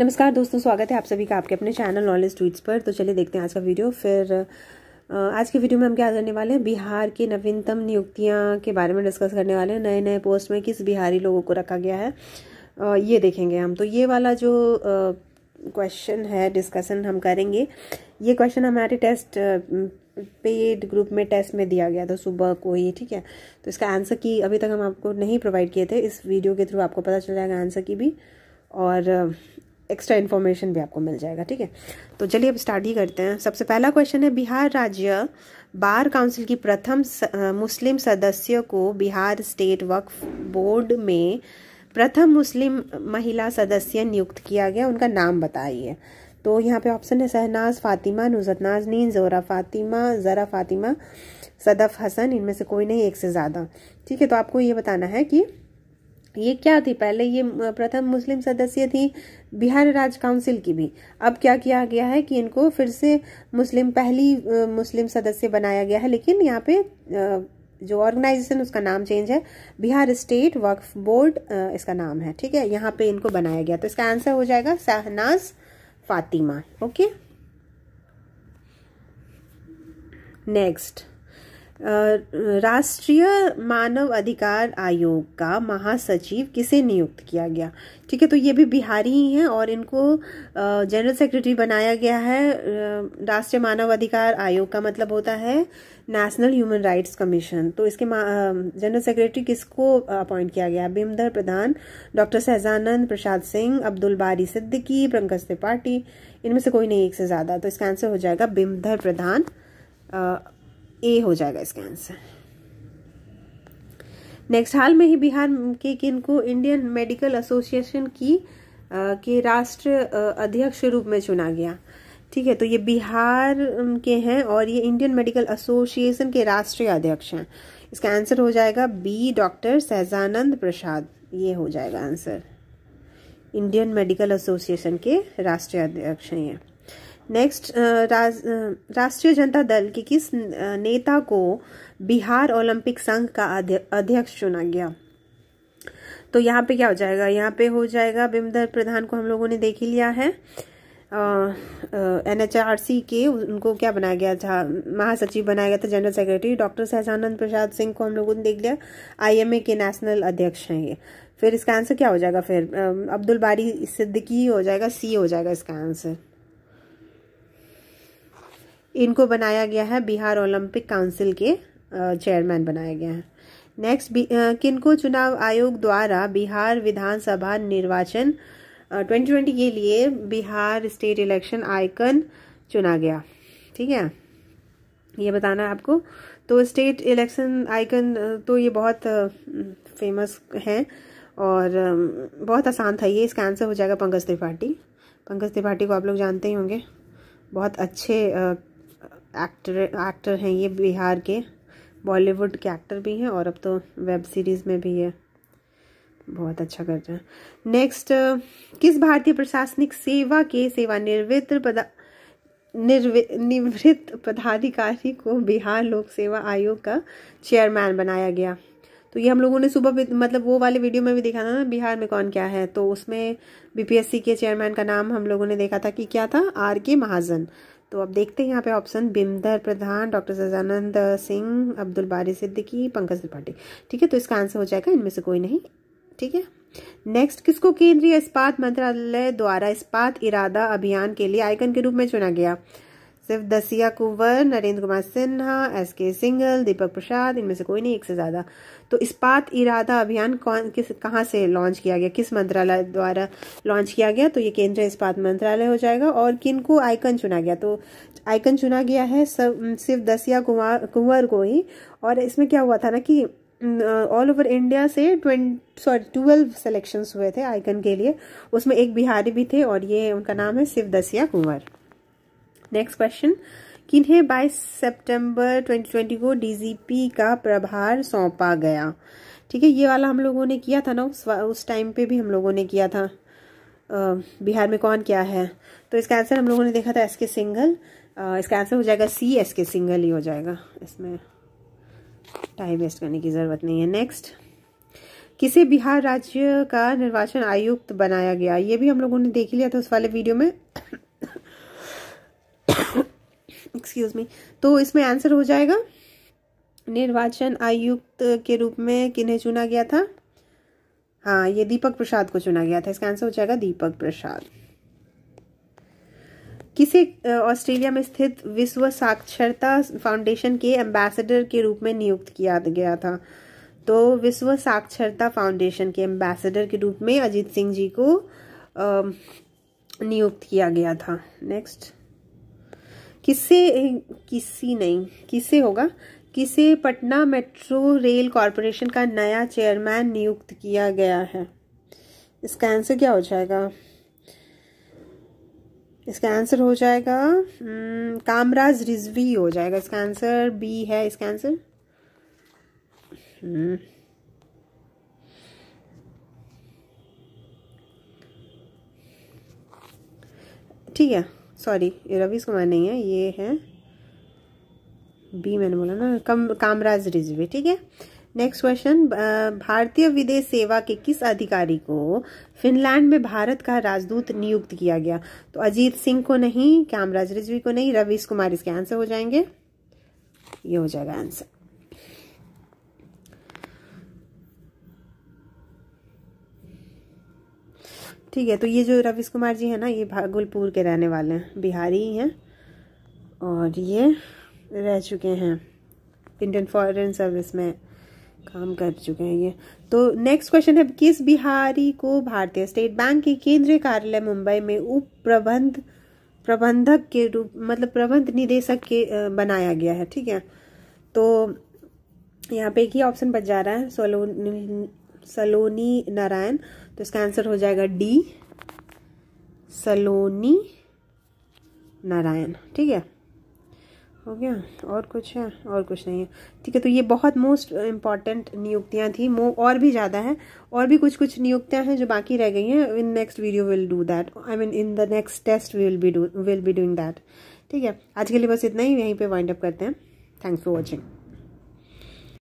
नमस्कार दोस्तों स्वागत है आप सभी का आपके अपने चैनल नॉलेज ट्वीट्स पर तो चलिए देखते हैं आज का वीडियो फिर आज के वीडियो में हम क्या करने वाले हैं बिहार के नवीनतम नियुक्तियां के बारे में डिस्कस करने वाले हैं नए नए पोस्ट में किस बिहारी लोगों को रखा गया है ये देखेंगे हम तो ये वाला जो क्वेश्चन है डिस्कशन हम करेंगे ये क्वेश्चन हमारे टेस्ट पेड ग्रुप में टेस्ट में दिया गया था सुबह को ही ठीक है तो इसका आंसर की अभी तक हम आपको नहीं प्रोवाइड किए थे इस वीडियो के थ्रू आपको पता चल जाएगा आंसर की भी और एक्स्ट्रा इन्फॉर्मेशन भी आपको मिल जाएगा ठीक है तो चलिए अब स्टार्ट ही करते हैं सबसे पहला क्वेश्चन है बिहार राज्य बार काउंसिल की प्रथम स, आ, मुस्लिम सदस्य को बिहार स्टेट वक्फ बोर्ड में प्रथम मुस्लिम महिला सदस्य नियुक्त किया गया उनका नाम बताइए तो यहाँ पे ऑप्शन है सहनाज फातिमा नुजत नाजनीन जोरा फातिमा ज़रा फातिमा सदफ़ हसन इनमें से कोई नहीं एक से ज़्यादा ठीक है तो आपको ये बताना है कि ये क्या थी पहले ये प्रथम मुस्लिम सदस्य थी बिहार राज्य काउंसिल की भी अब क्या किया गया है कि इनको फिर से मुस्लिम पहली मुस्लिम सदस्य बनाया गया है लेकिन यहाँ पे जो ऑर्गेनाइजेशन उसका नाम चेंज है बिहार स्टेट वक्फ बोर्ड इसका नाम है ठीक है यहाँ पे इनको बनाया गया तो इसका आंसर हो जाएगा शाहनाज फातिमा ओके नेक्स्ट राष्ट्रीय मानव अधिकार आयोग का महासचिव किसे नियुक्त किया गया ठीक है तो ये भी बिहारी ही हैं और इनको जनरल सेक्रेटरी बनाया गया है राष्ट्रीय मानव अधिकार आयोग का मतलब होता है नेशनल ह्यूमन राइट्स कमीशन तो इसके जनरल सेक्रेटरी किसको अपॉइंट किया गया बिमधर प्रधान डॉक्टर सहजानंद प्रसाद सिंह अब्दुल बारी सिद्दीकी पंकज त्रिपाठी इनमें से कोई नहीं एक से ज़्यादा तो इसका आंसर हो जाएगा बिमधर प्रधान ए हो जाएगा इसका आंसर नेक्स्ट हाल में ही बिहार के किन को इंडियन मेडिकल एसोसिएशन की आ, के राष्ट्र अध्यक्ष रूप में चुना गया ठीक है तो ये बिहार के हैं और ये इंडियन मेडिकल एसोसिएशन के राष्ट्रीय अध्यक्ष हैं इसका आंसर हो जाएगा बी डॉक्टर सहजानंद प्रसाद ये हो जाएगा आंसर इंडियन मेडिकल एसोसिएशन के राष्ट्रीय अध्यक्ष हैं ये नेक्स्ट राष्ट्रीय जनता दल के किस नेता को बिहार ओलंपिक संघ का अध्यक्ष चुना गया तो यहाँ पे क्या हो जाएगा यहाँ पे हो जाएगा बिमदर प्रधान को हम लोगों ने देख ही लिया है एन एच आर सी के उनको क्या बनाया गया था महासचिव बनाया गया था general secretary doctor Sahajanand Prasad Singh को हम लोगों ने देख लिया आईएमए के नेशनल अध्यक्ष हैं ये फिर इसका आंसर क्या हो जाएगा फिर अब्दुल बारी सिद्दीकी हो जाएगा सी हो जाएगा इसका आंसर इनको बनाया गया है बिहार ओलंपिक काउंसिल के चेयरमैन बनाया गया है नेक्स्ट किनको चुनाव आयोग द्वारा बिहार विधानसभा निर्वाचन 2020 के लिए बिहार स्टेट इलेक्शन आइकन चुना गया ठीक है ये बताना है आपको तो स्टेट इलेक्शन आइकन तो ये बहुत फेमस हैं और बहुत आसान था ये इसका आंसर हो जाएगा पंकज त्रिपाठी पंकज त्रिपाठी को आप लोग जानते ही होंगे बहुत अच्छे एक्टर एक्टर हैं ये बिहार के बॉलीवुड के एक्टर भी हैं और अब तो वेब सीरीज़ में भी है बहुत अच्छा कर रहे हैं नेक्स्ट किस भारतीय प्रशासनिक सेवा के सेवानिवृत्त पदा निवृत्त पदाधिकारी को बिहार लोक सेवा आयोग का चेयरमैन बनाया गया तो ये हम लोगों ने सुबह मतलब वो वाले वीडियो में भी देखा था ना बिहार में कौन क्या है तो उसमें बीपीएससी के चेयरमैन का नाम हम लोगों ने देखा था कि क्या था आर के महाजन तो अब देखते हैं यहाँ पे ऑप्शन बिमदर प्रधान डॉक्टर सजानंद सिंह अब्दुल बारी सिद्दीकी पंकज त्रिपाठी ठीक है तो इसका आंसर हो जाएगा इनमें से कोई नहीं ठीक है नेक्स्ट किसको केंद्रीय इस्पात मंत्रालय द्वारा इस्पात इरादा अभियान के लिए आयकन के रूप में चुना गया सिर्फ दसिया कुंवर नरेंद्र कुमार सिन्हा एस के सिंगल दीपक प्रसाद इनमें से कोई नहीं एक से ज़्यादा तो इस्पात इरादा अभियान कौन किस कहाँ से लॉन्च किया गया किस मंत्रालय द्वारा लॉन्च किया गया तो ये केंद्रीय इस्पात मंत्रालय हो जाएगा और किन को आइकन चुना गया तो आइकन चुना गया है सब सिर्फ दसिया कुंवर को ही और इसमें क्या हुआ था ना कि ऑल ओवर इंडिया से ट्वेंट सॉरी ट्वेल्व सेलेक्शन हुए थे आइकन के लिए उसमें एक बिहारी भी थे और ये उनका नाम है शिव दसिया कुंवर नेक्स्ट क्वेश्चन किन्हें 22 सितंबर 2020 को डीजीपी का प्रभार सौंपा गया ठीक है ये वाला हम लोगों ने किया था ना उस टाइम पे भी हम लोगों ने किया था आ, बिहार में कौन क्या है तो इसका आंसर हम लोगों ने देखा था एस के सिंगल आ, इसका आंसर हो जाएगा सी एस के सिंगल ही हो जाएगा इसमें टाइम वेस्ट करने की ज़रूरत नहीं है नेक्स्ट किसे बिहार राज्य का निर्वाचन आयुक्त बनाया गया ये भी हम लोगों ने देख लिया था उस वाले वीडियो में एक्सक्यूज मी तो इसमें आंसर हो जाएगा निर्वाचन आयुक्त के रूप में किन्हें चुना गया था हाँ ये दीपक प्रसाद को चुना गया था इसका आंसर हो जाएगा दीपक प्रसाद किसे ऑस्ट्रेलिया में स्थित विश्व साक्षरता फाउंडेशन के एम्बेसडर के रूप में नियुक्त किया गया था तो विश्व साक्षरता फाउंडेशन के एम्बेसडर के रूप में अजीत सिंह जी को नियुक्त किया गया था नेक्स्ट किसे किसी नहीं किसे होगा किसे पटना मेट्रो रेल कॉरपोरेशन का नया चेयरमैन नियुक्त किया गया है इसका आंसर क्या हो जाएगा इसका आंसर हो जाएगा हम्म, कामराज रिजवी हो जाएगा इसका आंसर बी है इसका आंसर हम्म। ठीक है सॉरी रवीश कुमार नहीं है ये है बी मैंने बोला ना कम कामराज रिजवी ठीक है नेक्स्ट क्वेश्चन भारतीय विदेश सेवा के किस अधिकारी को फिनलैंड में भारत का राजदूत नियुक्त किया गया तो अजीत सिंह को नहीं कामराज रिजवी को नहीं रवीश कुमार इसके आंसर हो जाएंगे ये हो जाएगा आंसर ठीक है तो ये जो रविश कुमार जी है ना ये भागलपुर के रहने वाले हैं बिहारी ही हैं और ये रह चुके हैं इंडियन फॉरेन सर्विस में काम कर चुके हैं ये तो नेक्स्ट क्वेश्चन है किस बिहारी को भारतीय स्टेट बैंक के केंद्रीय कार्यालय मुंबई में उप प्रबंध प्रबंधक के रूप मतलब प्रबंध निदेशक के बनाया गया है ठीक है तो यहाँ पे एक ही ऑप्शन बच जा रहा है सोलो सलोनी नारायण तो इसका आंसर हो जाएगा डी सलोनी नारायण ठीक है हो गया और कुछ है और कुछ नहीं है ठीक है तो ये बहुत मोस्ट इम्पॉर्टेंट नियुक्तियाँ थी मो और भी ज़्यादा हैं और भी कुछ कुछ नियुक्तियाँ हैं जो बाकी रह गई हैं in next video will do that I mean in the next test will be do will be doing that ठीक है आज के लिए बस इतना ही यहीं पे वाइंड अप करते हैं थैंक्स फॉर वॉचिंग